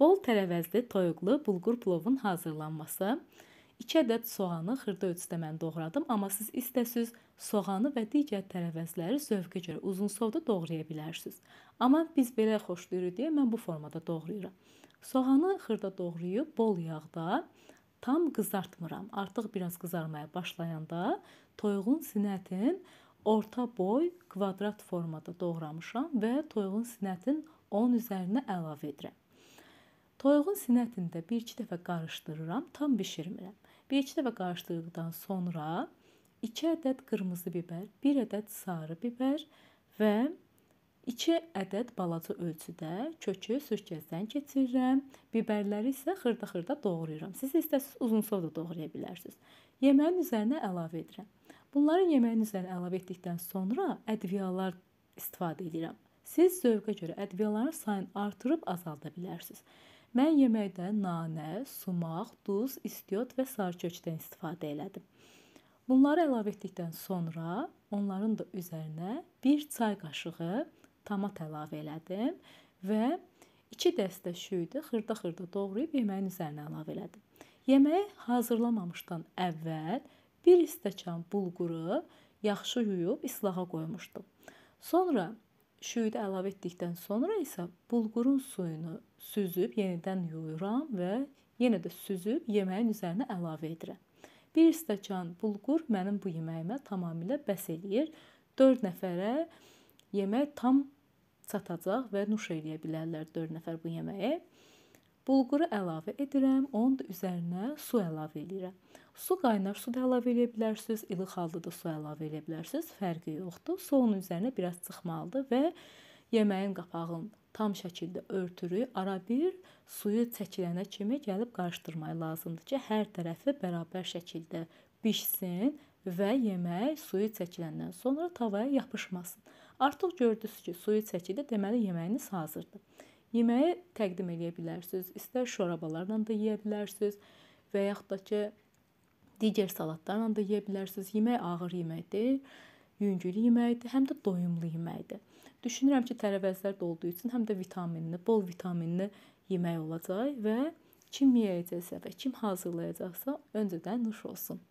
Bol tərəvəzli toyuqlu bulqur plovun hazırlanması. 2 ədəd soğanı xırda ölçüdə mən doğradım, amma siz istəsiz soğanı və digər tərəvəzləri zövqə görə uzunsovda doğraya bilərsiniz. Amma biz belə xoşlayırıq deyə mən bu formada doğrayıram. Soğanı xırda doğrayıb bol yağda tam qızartmıram. Artıq biraz qızarmaya başlayanda toyuğun sinətin orta boy kvadrat formada doğramışam və toyuğun sinətin 10 üzərinə əlavə edirəm. Toyuğun sinətini də bir-iki dəfə qarışdırıram, tam bişirmirəm. Bir-iki dəfə qarışdırdıqdan sonra 2 ədəd qırmızı biber, 1 ədəd sarı biber və 2 ədəd balaca ölçüdə kökü sürkədən keçirirəm. Biberləri isə xırda-xırda doğrayıram. Siz istəsiz uzunsov da doğraya bilərsiniz. Yeməyin üzərinə əlavə edirəm. Bunları yeməyin üzərinə əlavə etdikdən sonra ədviyalar istifadə edirəm. Siz zövqə görə ədviyaların sayını artırıb azalda bilərsiniz. Mən yeməkdə nanə, sumaq, duz, istiot və sarçökdən istifadə elədim. Bunları əlavə etdikdən sonra onların da üzərinə 1 çay qaşığı tomat əlavə elədim və 2 dəstə şüyüdü xırda-xırda doğrayıb yeməyin üzərinə əlavə elədim. Yeməyi hazırlamamışdan əvvəl 1 stəkan bulquru yaxşı yuyub islaha qoymuşdum. Sonra şüyüdü əlavə etdikdən sonra isə bulqurun suyunu süzüb yenidən yuyuram və yenə də süzüb yeməyin üzərinə əlavə edirəm. Bir stəkan bulqur mənim bu yeməyimə tamamilə bəs eləyir. 4 nəfərə yemək tam çatacaq və nuş eləyə bilərlər 4 nəfər bu yeməyi. Bulquru əlavə edirəm, onun da üzərinə su əlavə edirəm. Su qaynar su da əlavə eləyə bilərsiniz, ilıq halda da su əlavə eləyə bilərsiniz, fərqi yoxdur. Su onun üzərinə biraz çıxmalıdır və yeməyin qapağının tam şəkildə örtürüb ara bir suyu çəkilənə kimi gəlib qarışdırmaq lazımdır ki, hər tərəfi bərabər şəkildə bişsin və yemək suyu çəkiləndən sonra tavaya yapışmasın. Artıq gördünüz ki, suyu çəkildi, deməli yeməyiniz hazırdır. Yeməyi təqdim edə bilərsiniz. İstər şorabalarla da yeyə bilərsiniz və yaxud da ki, Digər salatlarla da yeyə bilərsiniz. Yemək ağır yeməkdir, yüngül yeməkdir, həm də doyumlu yeməkdir. Düşünürəm ki, tərəvəzlər də olduğu üçün həm də vitaminli, bol vitaminli yemək olacaq və kim yeyəcəksə və kim hazırlayacaqsa öncədən nuş olsun.